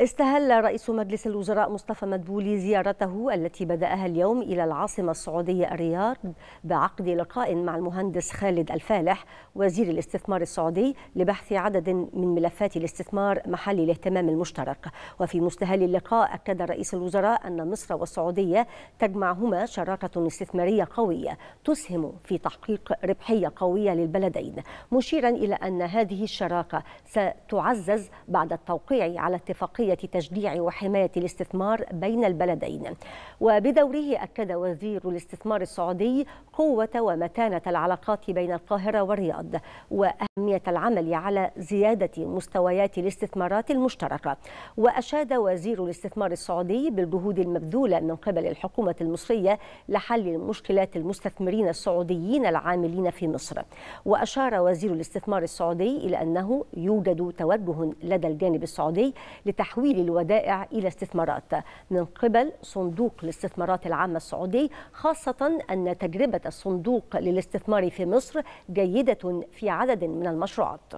استهل رئيس مجلس الوزراء مصطفى مدبولي زيارته التي بدأها اليوم إلى العاصمة السعودية الرياض بعقد لقاء مع المهندس خالد الفالح وزير الاستثمار السعودي لبحث عدد من ملفات الاستثمار محل الاهتمام المشترك وفي مستهل اللقاء أكد رئيس الوزراء أن مصر والسعودية تجمعهما شراكة استثمارية قوية تسهم في تحقيق ربحية قوية للبلدين مشيرا إلى أن هذه الشراكة ستعزز بعد التوقيع على اتفاقية عملية تشجيع وحماية الاستثمار بين البلدين وبدوره أكد وزير الاستثمار السعودي قوة ومتانة العلاقات بين القاهرة والرياض وأهمية العمل على زيادة مستويات الاستثمارات المشتركة وأشاد وزير الاستثمار السعودي بالجهود المبذولة من قبل الحكومة المصرية لحل مشكلات المستثمرين السعوديين العاملين في مصر وأشار وزير الاستثمار السعودي إلى أنه يوجد توجه لدى الجانب السعودي لتحويل تحويل الودائع إلى استثمارات من قبل صندوق الاستثمارات العامة السعودي خاصة أن تجربة الصندوق للاستثمار في مصر جيدة في عدد من المشروعات